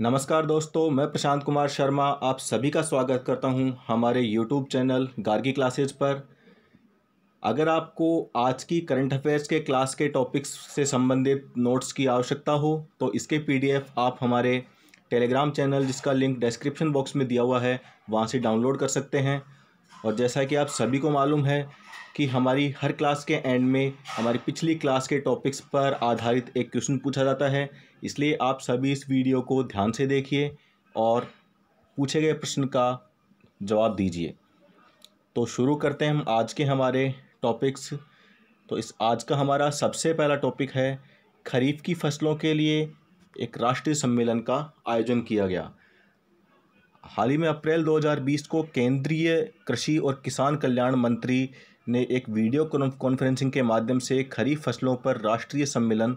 नमस्कार दोस्तों मैं प्रशांत कुमार शर्मा आप सभी का स्वागत करता हूं हमारे YouTube चैनल गार्गी क्लासेज पर अगर आपको आज की करंट अफेयर्स के क्लास के टॉपिक्स से संबंधित नोट्स की आवश्यकता हो तो इसके पीडीएफ आप हमारे टेलीग्राम चैनल जिसका लिंक डिस्क्रिप्शन बॉक्स में दिया हुआ है वहाँ से डाउनलोड कर सकते हैं और जैसा कि आप सभी को मालूम है कि हमारी हर क्लास के एंड में हमारी पिछली क्लास के टॉपिक्स पर आधारित एक क्वेश्चन पूछा जाता है इसलिए आप सभी इस वीडियो को ध्यान से देखिए और पूछे गए प्रश्न का जवाब दीजिए तो शुरू करते हैं हम आज के हमारे टॉपिक्स तो इस आज का हमारा सबसे पहला टॉपिक है खरीफ की फसलों के लिए एक राष्ट्रीय सम्मेलन का आयोजन किया गया हाल ही में अप्रैल 2020 को केंद्रीय कृषि और किसान कल्याण मंत्री ने एक वीडियो कॉन्फ्रेंसिंग के माध्यम से खरीफ फसलों पर राष्ट्रीय सम्मेलन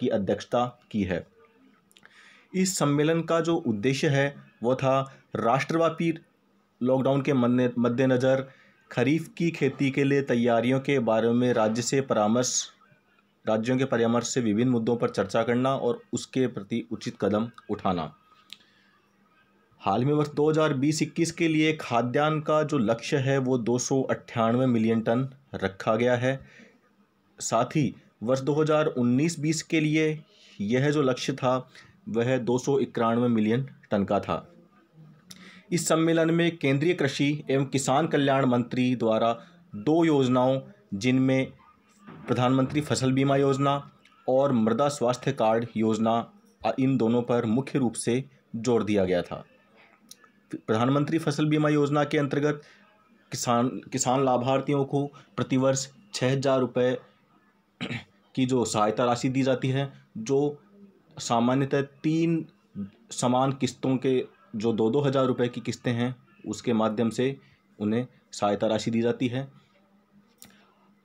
की अध्यक्षता की है इस सम्मेलन का जो उद्देश्य है वो था राष्ट्रव्यापी लॉकडाउन के मद्देनज़र खरीफ की खेती के लिए तैयारियों के बारे में राज्य से परामर्श राज्यों के परामर्श से विभिन्न मुद्दों पर चर्चा करना और उसके प्रति उचित कदम उठाना हाल में वर्ष बीस इक्कीस के लिए खाद्यान्न का जो लक्ष्य है वो दो मिलियन टन रखा गया है साथ ही वर्ष 2019-20 के लिए यह जो लक्ष्य था वह दो मिलियन टन का था इस सम्मेलन में केंद्रीय कृषि एवं किसान कल्याण मंत्री द्वारा दो योजनाओं जिनमें प्रधानमंत्री फसल बीमा योजना और मृदा स्वास्थ्य कार्ड योजना इन दोनों पर मुख्य रूप से जोर दिया गया था प्रधानमंत्री फसल बीमा योजना के अंतर्गत किसान किसान लाभार्थियों को प्रतिवर्ष छः हजार रुपये की जो सहायता राशि दी जाती है जो सामान्यतः तीन समान किस्तों के जो दो दो हज़ार रुपये की किस्तें हैं उसके माध्यम से उन्हें सहायता राशि दी जाती है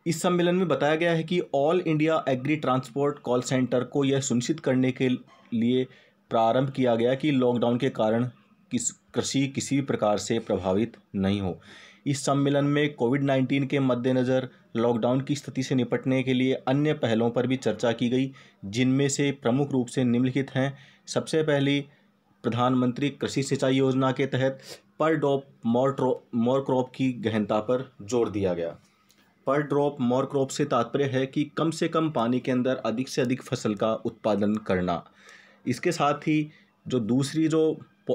इस सम्मेलन में बताया गया है कि All India Agri Transport Call Centre को यह सुनिश्चित करने के लिए प्रारंभ किया गया कि लॉकडाउन के कारण किस कृषि किसी भी प्रकार से प्रभावित नहीं हो इस सम्मेलन में कोविड नाइन्टीन के मद्देनज़र लॉकडाउन की स्थिति से निपटने के लिए अन्य पहलों पर भी चर्चा की गई जिनमें से प्रमुख रूप से निम्नलिखित हैं सबसे पहली प्रधानमंत्री कृषि सिंचाई योजना के तहत पर ड्रॉप मोर ट्रो मोर क्रॉप की गहनता पर जोर दिया गया पर ड्रॉप मोर क्रॉप से तात्पर्य है कि कम से कम पानी के अंदर अधिक से अधिक फसल का उत्पादन करना इसके साथ ही जो दूसरी जो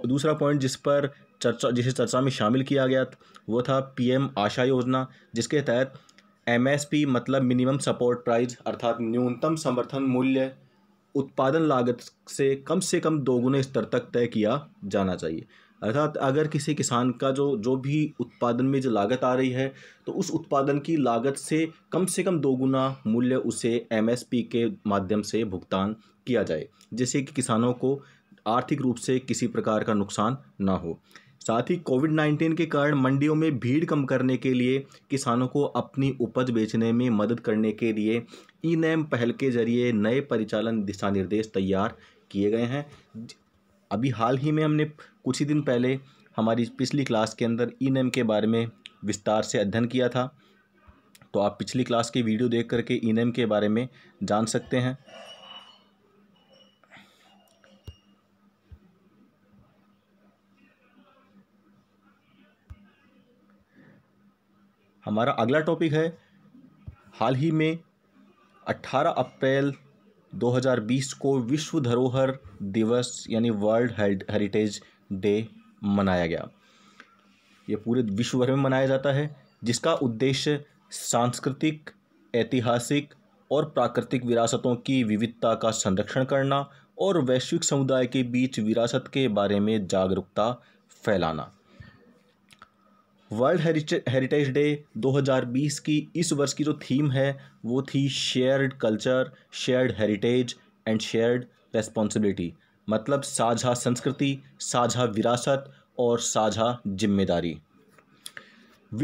दूसरा पॉइंट जिस पर चर्चा जिसे चर्चा में शामिल किया गया वो था पीएम आशा योजना जिसके तहत एमएसपी मतलब मिनिमम सपोर्ट प्राइस अर्थात न्यूनतम समर्थन मूल्य उत्पादन लागत से कम से कम दोगुने स्तर तक तय किया जाना चाहिए अर्थात अगर किसी किसान का जो जो भी उत्पादन में जो लागत आ रही है तो उस उत्पादन की लागत से कम से कम दोगुना मूल्य उसे एमएसपी के माध्यम से भुगतान किया जाए जिससे कि किसानों को आर्थिक रूप से किसी प्रकार का नुकसान ना हो साथ ही कोविड 19 के कारण मंडियों में भीड़ कम करने के लिए किसानों को अपनी उपज बेचने में मदद करने के लिए ई नैम पहल के जरिए नए परिचालन दिशा निर्देश तैयार किए गए हैं अभी हाल ही में हमने कुछ ही दिन पहले हमारी पिछली क्लास के अंदर ई नैम के बारे में विस्तार से अध्ययन किया था तो आप पिछली क्लास की वीडियो देख करके ई नैम के बारे में जान सकते हैं हमारा अगला टॉपिक है हाल ही में 18 अप्रैल 2020 को विश्व धरोहर दिवस यानी वर्ल्ड हेरिटेज डे मनाया गया ये पूरे विश्व भर में मनाया जाता है जिसका उद्देश्य सांस्कृतिक ऐतिहासिक और प्राकृतिक विरासतों की विविधता का संरक्षण करना और वैश्विक समुदाय के बीच विरासत के बारे में जागरूकता फैलाना वर्ल्ड हेरिटेज डे 2020 की इस वर्ष की जो थीम है वो थी shared culture shared heritage and shared responsibility मतलब साझा संस्कृति साझा विरासत और साझा जिम्मेदारी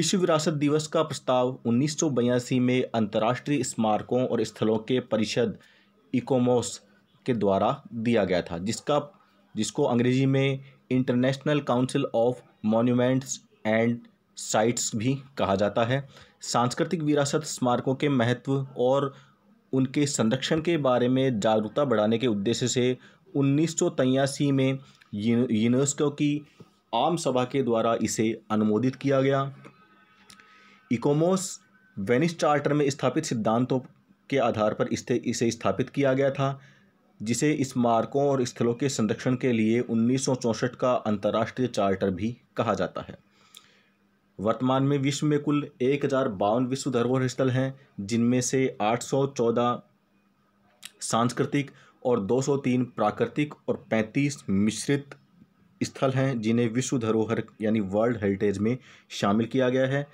विश्व विरासत दिवस का प्रस्ताव उन्नीस में अंतर्राष्ट्रीय स्मारकों और स्थलों के परिषद इकोमोस के द्वारा दिया गया था जिसका जिसको अंग्रेजी में international council of monuments and sites भी कहा जाता है सांस्कृतिक विरासत स्मारकों के महत्व और उनके संरक्षण के बारे में जागरूकता बढ़ाने के उद्देश्य से उन्नीस में यूनेस्को की आम सभा के द्वारा इसे अनुमोदित किया गया इकोमोस वेनिस चार्टर में स्थापित सिद्धांतों के आधार पर इसे स्थापित किया गया था जिसे स्मारकों और स्थलों के संरक्षण के लिए उन्नीस का अंतर्राष्ट्रीय चार्टर भी कहा जाता है वर्तमान में विश्व में कुल एक हज़ार बावन विश्व धरोहर स्थल हैं जिनमें से 814 सांस्कृतिक और 203 प्राकृतिक और 35 मिश्रित स्थल हैं जिन्हें विश्व धरोहर यानी वर्ल्ड हेरिटेज में शामिल किया गया है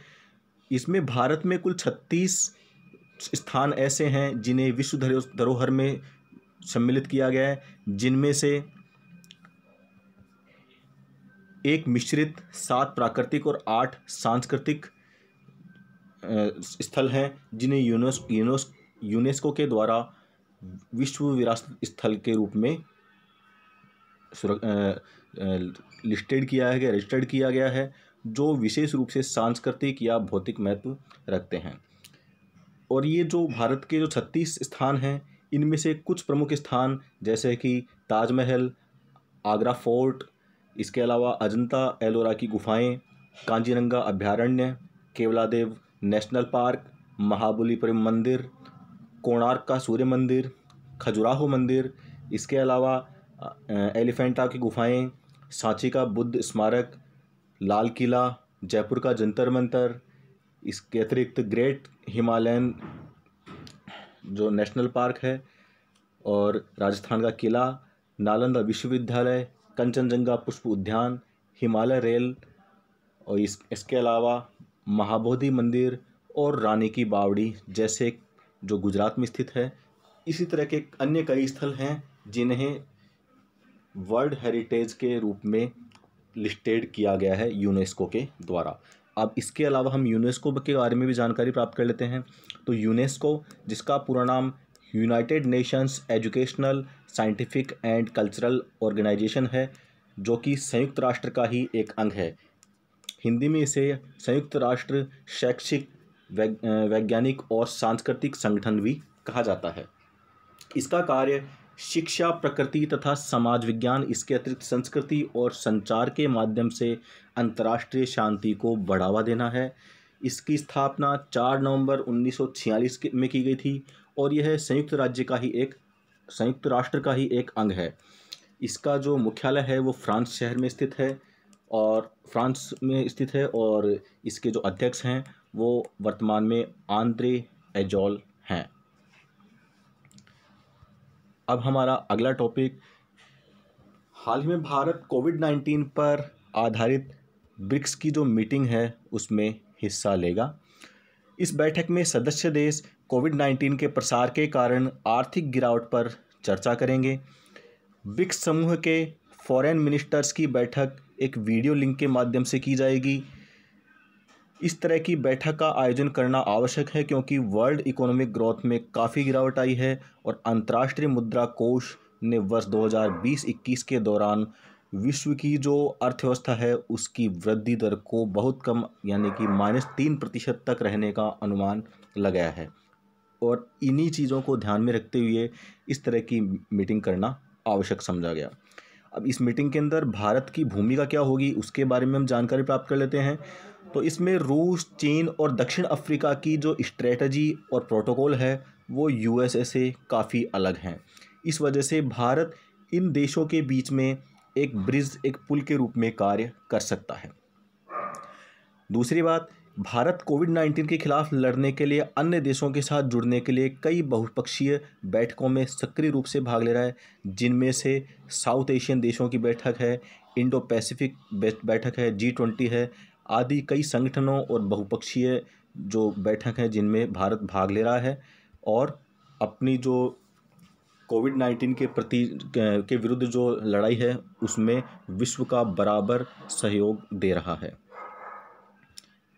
इसमें भारत में कुल 36 स्थान ऐसे हैं जिन्हें विश्व धरोहर में सम्मिलित किया गया है जिनमें से एक मिश्रित सात प्राकृतिक और आठ सांस्कृतिक स्थल हैं जिन्हें यूनेस यूनेस यूनेस्को के द्वारा विश्व विरासत स्थल के रूप में लिस्टेड किया गया रजिस्टर्ड किया गया है जो विशेष रूप से सांस्कृतिक या भौतिक महत्व रखते हैं और ये जो भारत के जो छत्तीस स्थान हैं इनमें से कुछ प्रमुख स्थान जैसे कि ताजमहल आगरा फोर्ट इसके अलावा अजंता एलोरा की गुफाएं, कांजीरंगा अभ्यारण्य केवलादेव नेशनल पार्क महाबलीपुरम मंदिर कोणार्क का सूर्य मंदिर खजुराहो मंदिर इसके अलावा एलिफेंटा की गुफाएं, सांची का बुद्ध स्मारक लाल किला जयपुर का जंतर मंतर इसके अतिरिक्त ग्रेट हिमालयन जो नेशनल पार्क है और राजस्थान का किला नालंदा विश्वविद्यालय कंचनजंगा पुष्प उद्यान हिमालय रेल और इस इसके अलावा महाबोधि मंदिर और रानी की बावड़ी जैसे जो गुजरात में स्थित है इसी तरह के अन्य कई स्थल हैं जिन्हें वर्ल्ड हेरिटेज के रूप में लिस्टेड किया गया है यूनेस्को के द्वारा अब इसके अलावा हम यूनेस्को के बारे में भी जानकारी प्राप्त कर लेते हैं तो यूनेस्को जिसका पूरा नाम United Nations Educational Scientific and Cultural Organization है जो कि संयुक्त राष्ट्र का ही एक अंग है हिंदी में इसे संयुक्त राष्ट्र शैक्षिक वैज्ञानिक और सांस्कृतिक संगठन भी कहा जाता है इसका कार्य शिक्षा प्रकृति तथा समाज विज्ञान इसके अतिरिक्त संस्कृति और संचार के माध्यम से अंतर्राष्ट्रीय शांति को बढ़ावा देना है इसकी स्थापना 4 नवंबर 1946 में की गई थी और यह संयुक्त राज्य का ही एक संयुक्त राष्ट्र का ही एक अंग है इसका जो मुख्यालय है वो फ्रांस शहर में स्थित है और फ्रांस में स्थित है और इसके जो अध्यक्ष हैं वो वर्तमान में आंद्रे एजॉल हैं अब हमारा अगला टॉपिक हाल ही में भारत कोविड नाइन्टीन पर आधारित ब्रिक्स की जो मीटिंग है उसमें हिस्सा लेगा इस बैठक में सदस्य देश कोविड 19 के प्रसार के कारण आर्थिक गिरावट पर चर्चा करेंगे ब्रिक्स समूह के फॉरेन मिनिस्टर्स की बैठक एक वीडियो लिंक के माध्यम से की जाएगी इस तरह की बैठक का आयोजन करना आवश्यक है क्योंकि वर्ल्ड इकोनॉमिक ग्रोथ में काफ़ी गिरावट आई है और अंतर्राष्ट्रीय मुद्रा कोष ने वर्ष 2020-21 के दौरान विश्व की जो अर्थव्यवस्था है उसकी वृद्धि दर को बहुत कम यानी कि माइनस तीन प्रतिशत तक रहने का अनुमान लगाया है और इन्हीं चीज़ों को ध्यान में रखते हुए इस तरह की मीटिंग करना आवश्यक समझा गया अब इस मीटिंग के अंदर भारत की भूमिका क्या होगी उसके बारे में हम जानकारी प्राप्त कर लेते हैं तो इसमें रूस चीन और दक्षिण अफ्रीका की जो स्ट्रेटजी और प्रोटोकॉल है वो यूएसए से काफ़ी अलग हैं इस वजह से भारत इन देशों के बीच में एक ब्रिज एक पुल के रूप में कार्य कर सकता है दूसरी बात भारत कोविड नाइन्टीन के खिलाफ लड़ने के लिए अन्य देशों के साथ जुड़ने के लिए कई बहुपक्षीय बैठकों में सक्रिय रूप से भाग ले रहा है जिनमें से साउथ एशियन देशों की बैठक है इंडो पैसिफिक बैठक है जी ट्वेंटी है आदि कई संगठनों और बहुपक्षीय जो बैठक हैं जिनमें भारत भाग ले रहा है और अपनी जो कोविड नाइन्टीन के प्रति के विरुद्ध जो लड़ाई है उसमें विश्व का बराबर सहयोग दे रहा है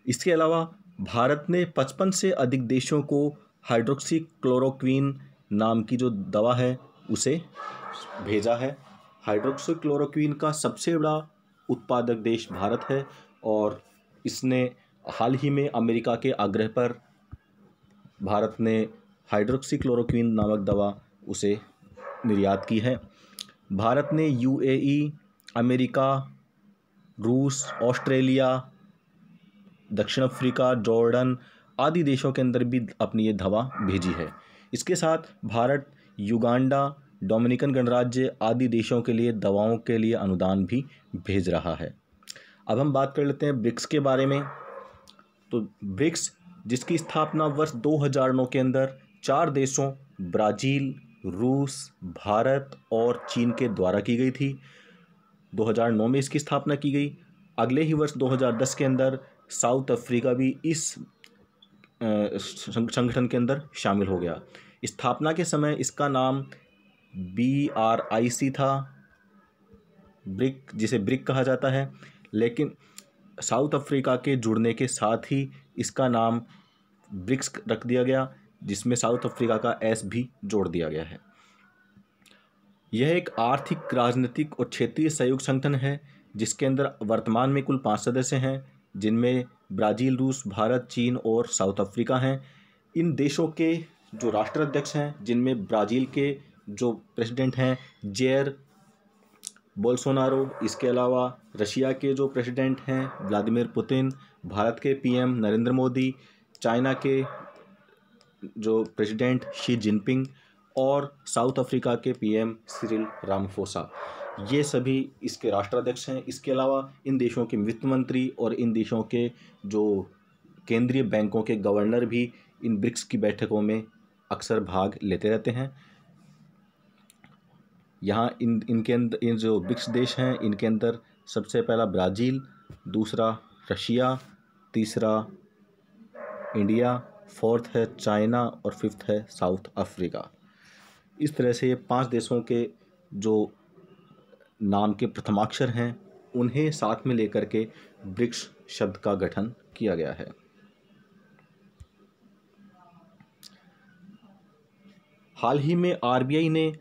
इसके अलावा भारत ने 55 से अधिक देशों को हाइड्रोक्सी क्लोरोक्वीन नाम की जो दवा है उसे भेजा है हाइड्रोक्सी क्लोरोक्वीन का सबसे बड़ा उत्पादक देश भारत है और इसने हाल ही में अमेरिका के आग्रह पर भारत ने हाइड्रोक्सी क्लोरोक्वीन नामक दवा उसे निर्यात की है भारत ने यूएई, अमेरिका रूस ऑस्ट्रेलिया दक्षिण अफ्रीका जॉर्डन आदि देशों के अंदर भी अपनी ये दवा भेजी है इसके साथ भारत युगांडा डोमिनिकन गणराज्य आदि देशों के लिए दवाओं के लिए अनुदान भी भेज रहा है अब हम बात कर लेते हैं ब्रिक्स के बारे में तो ब्रिक्स जिसकी स्थापना वर्ष 2009 के अंदर चार देशों ब्राज़ील रूस भारत और चीन के द्वारा की गई थी 2009 में इसकी स्थापना की गई अगले ही वर्ष 2010 के अंदर साउथ अफ्रीका भी इस संगठन के अंदर शामिल हो गया स्थापना के समय इसका नाम बी आर आई सी था ब्रिक जिसे ब्रिक कहा जाता है लेकिन साउथ अफ्रीका के जुड़ने के साथ ही इसका नाम ब्रिक्स रख दिया गया जिसमें साउथ अफ्रीका का एस भी जोड़ दिया गया है यह एक आर्थिक राजनीतिक और क्षेत्रीय सहयोग संगठन है जिसके अंदर वर्तमान में कुल पाँच सदस्य हैं जिनमें ब्राज़ील रूस भारत चीन और साउथ अफ्रीका हैं इन देशों के जो राष्ट्राध्यक्ष हैं जिनमें ब्राज़ील के जो प्रेसिडेंट हैं जेयर बोल्सोनारो इसके अलावा रशिया के जो प्रेसिडेंट हैं व्लादिमीर पुतिन भारत के पीएम नरेंद्र मोदी चाइना के जो प्रेसिडेंट शी जिनपिंग और साउथ अफ्रीका के पीएम सिरिल रामफोसा ये सभी इसके राष्ट्राध्यक्ष हैं इसके अलावा इन देशों के वित्त मंत्री और इन देशों के जो केंद्रीय बैंकों के गवर्नर भी इन ब्रिक्स की बैठकों में अक्सर भाग लेते रहते हैं यहाँ इन इनके अंदर इन जो ब्रिक्स देश हैं इनके अंदर सबसे पहला ब्राज़ील दूसरा रशिया तीसरा इंडिया फोर्थ है चाइना और फिफ्थ है साउथ अफ्रीका इस तरह से ये पांच देशों के जो नाम के प्रथमाक्षर हैं उन्हें साथ में लेकर के ब्रिक्स शब्द का गठन किया गया है हाल ही में आरबीआई ने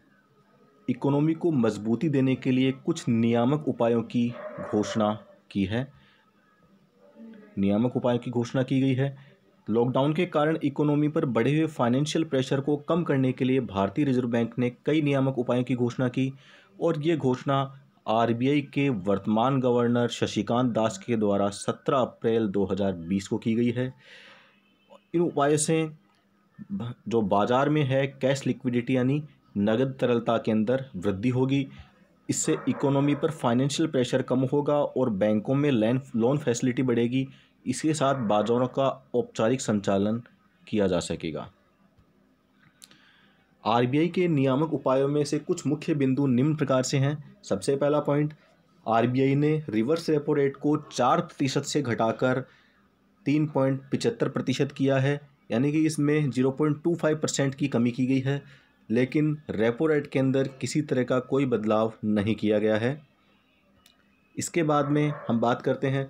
इकोनॉमी को मजबूती देने के लिए कुछ नियामक उपायों की घोषणा की है नियामक उपायों की घोषणा की गई है लॉकडाउन के कारण इकोनॉमी पर बढ़े हुए फाइनेंशियल प्रेशर को कम करने के लिए भारतीय रिजर्व बैंक ने कई नियामक उपायों की घोषणा की और ये घोषणा आरबीआई के वर्तमान गवर्नर शशिकांत दास के द्वारा 17 अप्रैल 2020 को की गई है इन उपायों से जो बाज़ार में है कैश लिक्विडिटी यानी नगद तरलता के अंदर वृद्धि होगी इससे इकोनॉमी पर फाइनेंशियल प्रेशर कम होगा और बैंकों में लैंड लोन फैसिलिटी बढ़ेगी इसके साथ बाजारों का औपचारिक संचालन किया जा सकेगा आरबीआई के नियामक उपायों में से कुछ मुख्य बिंदु निम्न प्रकार से हैं सबसे पहला पॉइंट आरबीआई ने रिवर्स रेपो रेट को चार प्रतिशत से घटाकर तीन पॉइंट पिचहत्तर प्रतिशत किया है यानी कि इसमें zero point two five percent की कमी की गई है लेकिन रेपो रेट के अंदर किसी तरह का कोई बदलाव नहीं किया गया है इसके बाद में हम बात करते हैं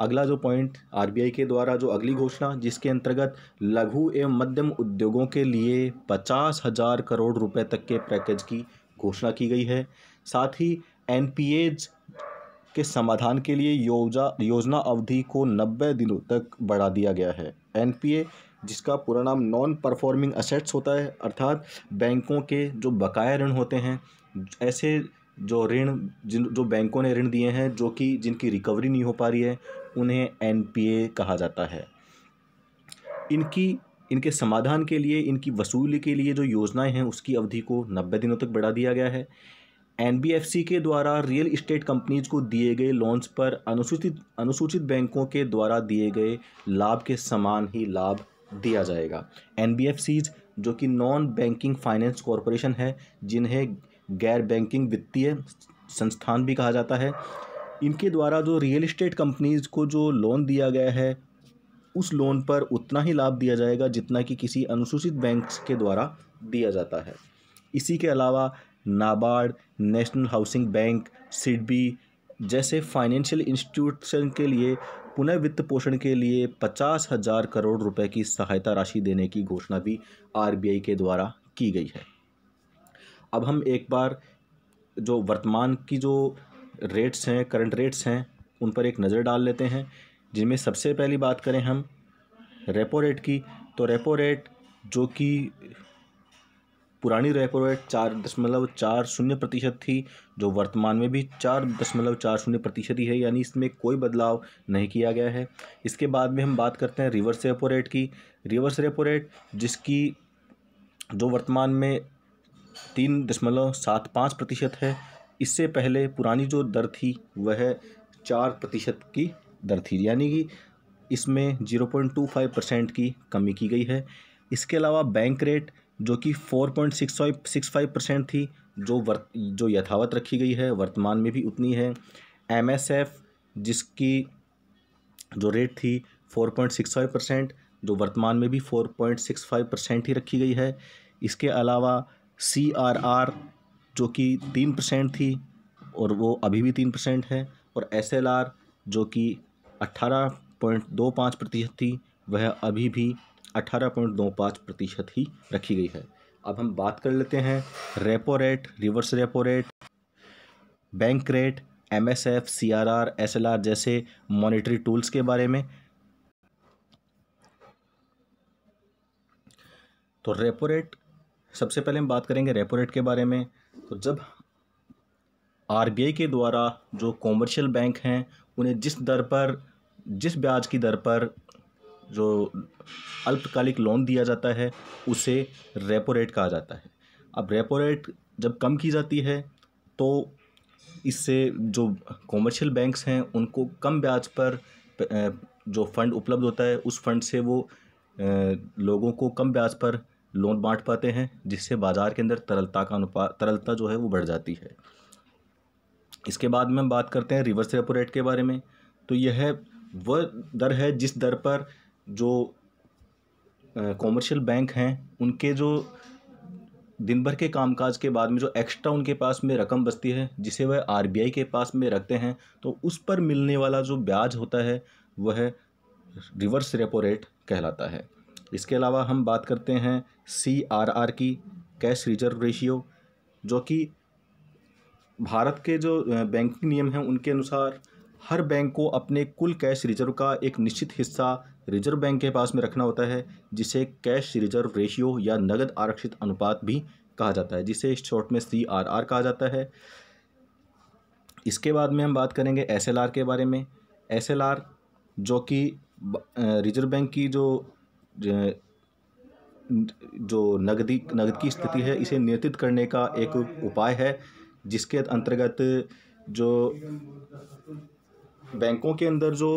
अगला जो पॉइंट आरबीआई के द्वारा जो अगली घोषणा जिसके अंतर्गत लघु एवं मध्यम उद्योगों के लिए पचास हज़ार करोड़ रुपए तक के पैकेज की घोषणा की गई है साथ ही एन के समाधान के लिए योजना योजना अवधि को नब्बे दिनों तक बढ़ा दिया गया है एन जिसका पूरा नाम नॉन परफॉर्मिंग असेट्स होता है अर्थात बैंकों के जो बकाया ऋण होते हैं ऐसे जो ऋण जिन जो बैंकों ने ऋण दिए हैं जो कि जिनकी रिकवरी नहीं हो पा रही है उन्हें एन कहा जाता है इनकी इनके समाधान के लिए इनकी वसूली के लिए जो योजनाएं हैं उसकी अवधि को नब्बे दिनों तक बढ़ा दिया गया है एन के द्वारा रियल इस्टेट कंपनीज को दिए गए लोन्स पर अनुसूचित अनुसूचित बैंकों के द्वारा दिए गए लाभ के समान ही लाभ दिया जाएगा एन जो कि नॉन बैंकिंग फाइनेंस कॉरपोरेशन है जिन्हें गैर बैंकिंग वित्तीय संस्थान भी कहा जाता है इनके द्वारा जो रियल इस्टेट कंपनीज़ को जो लोन दिया गया है उस लोन पर उतना ही लाभ दिया जाएगा जितना कि किसी अनुसूचित बैंक के द्वारा दिया जाता है इसी के अलावा NABARD national housing bank SIDBI जैसे फाइनेंशियल इंस्टीट्यूशन के लिए पुनः वित्त पोषण के लिए पचास हजार करोड़ रुपए की सहायता राशि देने की घोषणा भी आरबीआई के द्वारा की गई है अब हम एक बार जो वर्तमान की जो रेट्स हैं करंट रेट्स हैं उन पर एक नज़र डाल लेते हैं जिनमें सबसे पहली बात करें हम रेपो रेट की तो रेपो रेट जो कि पुरानी रेपो रेट चार दशमलव चार शून्य प्रतिशत थी जो वर्तमान में भी चार दशमलव चार शून्य प्रतिशत ही है यानी इसमें कोई बदलाव नहीं किया गया है इसके बाद में हम बात करते हैं रिवर्स रेपो रेट की रिवर्स रेपो रेट जिसकी जो वर्तमान में तीन दशमलव सात पाँच प्रतिशत है इससे पहले पुरानी जो दर थी वह चार प्रतिशत की दर थी यानी कि इसमें zero point two five percent की कमी की गई है इसके अलावा बैंक रेट जो कि four point six five six five percent थी जो वर्त जो यथावत रखी गई है वर्तमान में भी उतनी है एम एस एफ जिसकी जो रेट थी four point six five percent जो वर्तमान में भी four point six five percent ही रखी गई है इसके अलावा सी आर आर जो कि तीन परसेंट थी और वो अभी भी तीन परसेंट है और एस एल आर जो कि अट्ठारह पॉइंट दो पाँच प्रतिशत थी वह अभी भी अट्ठारह पॉइंट दो पाँच प्रतिशत ही रखी गई है अब हम बात कर लेते हैं repo rate reverse repo rate bank rate M S F C R R S L R जैसे मॉनिटरी टूल्स के बारे में तो रेपो रेट सबसे पहले हम बात करेंगे रेपो रेट के बारे में तो जब आरबीआई के द्वारा जो कॉमर्शियल बैंक हैं उन्हें जिस दर पर जिस ब्याज की दर पर जो अल्पकालिक लोन दिया जाता है उसे रेपो रेट कहा जाता है अब रेपो रेट जब कम की जाती है तो इससे जो कॉमर्शियल बैंक्स हैं उनको कम ब्याज पर जो फंड उपलब्ध होता है उस फंड से वो लोगों को कम ब्याज पर लोन बांट पाते हैं जिससे बाज़ार के अंदर तरलता का अनुपात तरलता जो है वो बढ़ जाती है इसके बाद में हम बात करते हैं रिवर्स रेपो रेट के बारे में तो यह वह दर है जिस दर पर जो कॉमर्शियल बैंक हैं उनके जो दिन भर के कामकाज के बाद में जो एक्स्ट्रा उनके पास में रकम बचती है जिसे वह आरबीआई के पास में रखते हैं तो उस पर मिलने वाला जो ब्याज होता है वह रिवर्स रेपो रेट कहलाता है इसके अलावा हम बात करते हैं सी आर आर की कैश रिजर्व रेशियो जो कि भारत के जो बैंकिंग नियम हैं उनके अनुसार हर बैंक को अपने कुल कैश रिजर्व का एक निश्चित हिस्सा रिजर्व बैंक के पास में रखना होता है जिसे कैश रिजर्व रेशियो या नगद आरक्षित अनुपात भी कहा जाता है जिसे शॉर्ट में सी आर आर कहा जाता है इसके बाद में हम बात करेंगे एस एल आर के बारे में एस एल आर जो कि रिजर्व बैंक की जो जो नगदी नगद की स्थिति है इसे नियंत्रित करने का एक उपाय है जिसके अंतर्गत जो बैंकों के अंदर जो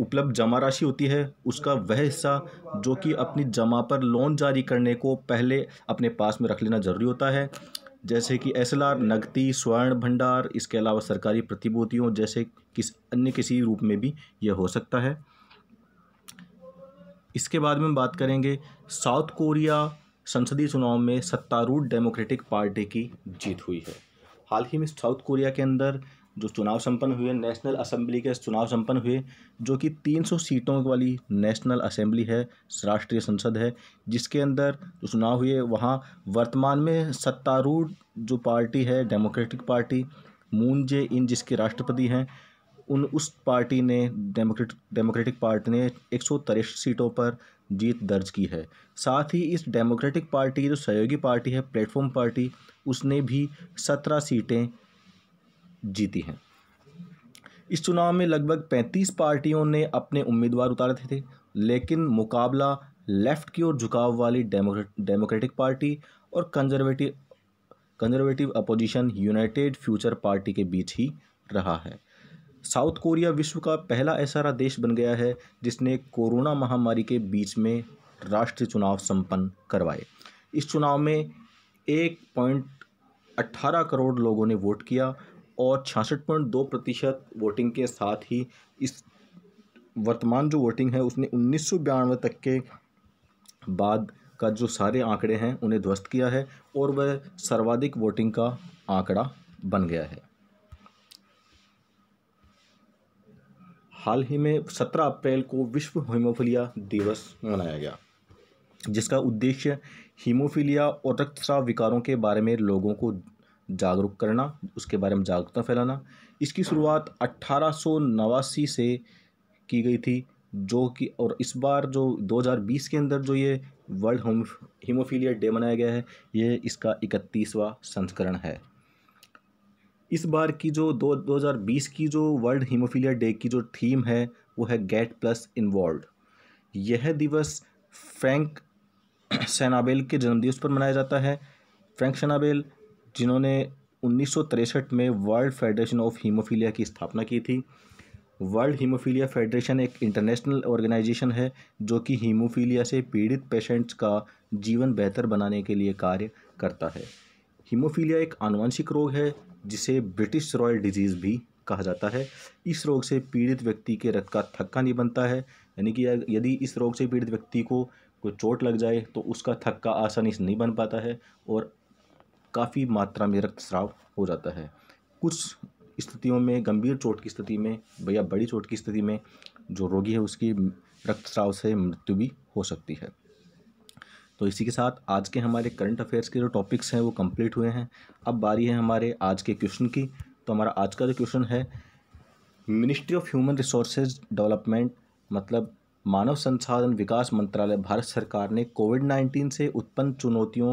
उपलब्ध जमा राशि होती है उसका वह हिस्सा जो कि अपनी जमा पर लोन जारी करने को पहले अपने पास में रख लेना ज़रूरी होता है जैसे कि एस एल आर नकदी स्वर्ण भंडार इसके अलावा सरकारी प्रतिभूतियों जैसे किस अन्य किसी रूप में भी यह हो सकता है इसके बाद में हम बात करेंगे साउथ कोरिया संसदीय चुनाव में सत्तारूढ़ डेमोक्रेटिक पार्टी की जीत हुई है हाल ही में साउथ कोरिया के अंदर जो चुनाव संपन्न हुए नेशनल असेंबली के चुनाव संपन्न हुए जो कि 300 सीटों वाली नेशनल असेंबली है राष्ट्रीय संसद है जिसके अंदर जो चुनाव हुए वहाँ वर्तमान में सत्तारूढ़ जो पार्टी है Democratic Party Moon Jae In जिसके राष्ट्रपति हैं उन उस पार्टी ने डेमोक्रेट डेमोक्रेटिक पार्टी ने एक सीटों पर जीत दर्ज की है साथ ही इस डेमोक्रेटिक पार्टी की जो सहयोगी पार्टी है प्लेटफॉर्म पार्टी उसने भी सत्रह सीटें जीती हैं इस चुनाव में लगभग पैंतीस पार्टियों ने अपने उम्मीदवार उतारे थे, थे लेकिन मुकाबला लेफ्ट की ओर झुकाव वाली डेमोक्रेटिक पार्टी और conservative conservative opposition United Future Party के बीच ही रहा है साउथ कोरिया विश्व का पहला ऐसा देश बन गया है जिसने कोरोना महामारी के बीच में राष्ट्रीय चुनाव संपन्न करवाए इस चुनाव में एक पॉइंट अट्ठारह करोड़ लोगों ने वोट किया और छियासठ पॉइंट दो प्रतिशत वोटिंग के साथ ही इस वर्तमान जो वोटिंग है उसने उन्नीस सौ बयानवे तक के बाद का जो सारे आंकड़े हैं उन्हें ध्वस्त किया है और वह सर्वाधिक वोटिंग का आंकड़ा बन गया है हाल ही में 17 अप्रैल को विश्व हीमोफीलिया दिवस मनाया गया जिसका उद्देश्य हीमोफीलिया और रक्तस्राव विकारों के बारे में लोगों को जागरूक करना उसके बारे में जागरूकता फैलाना इसकी शुरुआत अट्ठारह से की गई थी जो कि और इस बार जो 2020 के अंदर जो ये वर्ल्ड होम हीमोफीलिया डे मनाया गया है ये इसका इकतीसवा संस्करण है इस बार की जो दो हज़ार बीस की जो वर्ल्ड हीमोफीलिया डे की जो थीम है वो है गेट प्लस इन्वॉल्व यह दिवस फ्रैंक सेनाबेल के जन्मदिवस पर मनाया जाता है फ्रैंक सेनाबेल जिन्होंने उन्नीस में वर्ल्ड फेडरेशन ऑफ हीमोफीलिया की स्थापना की थी वर्ल्ड हीमोफीलिया फेडरेशन एक इंटरनेशनल ऑर्गेनाइजेशन है जो कि हीमोफीलिया से पीड़ित पेशेंट्स का जीवन बेहतर बनाने के लिए कार्य करता है हीमोफीलिया एक आनुवंशिक रोग है जिसे ब्रिटिश रॉयल डिजीज़ भी कहा जाता है इस रोग से पीड़ित व्यक्ति के रक्त का थक्का नहीं बनता है यानी कि यदि इस रोग से पीड़ित व्यक्ति को कोई चोट लग जाए तो उसका थक्का आसानी से नहीं बन पाता है और काफ़ी मात्रा में रक्तस्राव हो जाता है कुछ स्थितियों में गंभीर चोट की स्थिति में या बड़ी चोट की स्थिति में जो रोगी है उसकी रक्तस्राव से मृत्यु भी हो सकती है तो इसी के साथ आज के हमारे करंट अफेयर्स के जो टॉपिक्स हैं वो कंप्लीट हुए हैं अब बारी है हमारे आज के क्वेश्चन की तो हमारा आज का जो क्वेश्चन है Ministry of Human Resources Development मतलब मानव संसाधन विकास मंत्रालय भारत सरकार ने कोविड नाइन्टीन से उत्पन्न चुनौतियों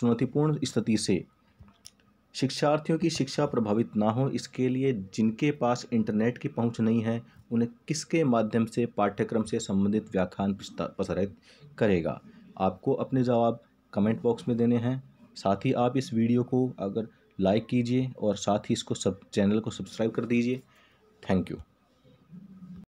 चुनौतीपूर्ण स्थिति से शिक्षार्थियों की शिक्षा प्रभावित ना हो इसके लिए जिनके पास इंटरनेट की पहुंच नहीं है उन्हें किसके माध्यम से पाठ्यक्रम से संबंधित व्याख्यान प्रसारित करेगा आपको अपने जवाब कमेंट बॉक्स में देने हैं साथ ही आप इस वीडियो को अगर लाइक कीजिए और साथ ही इसको सब चैनल को सब्सक्राइब कर दीजिए थैंक यू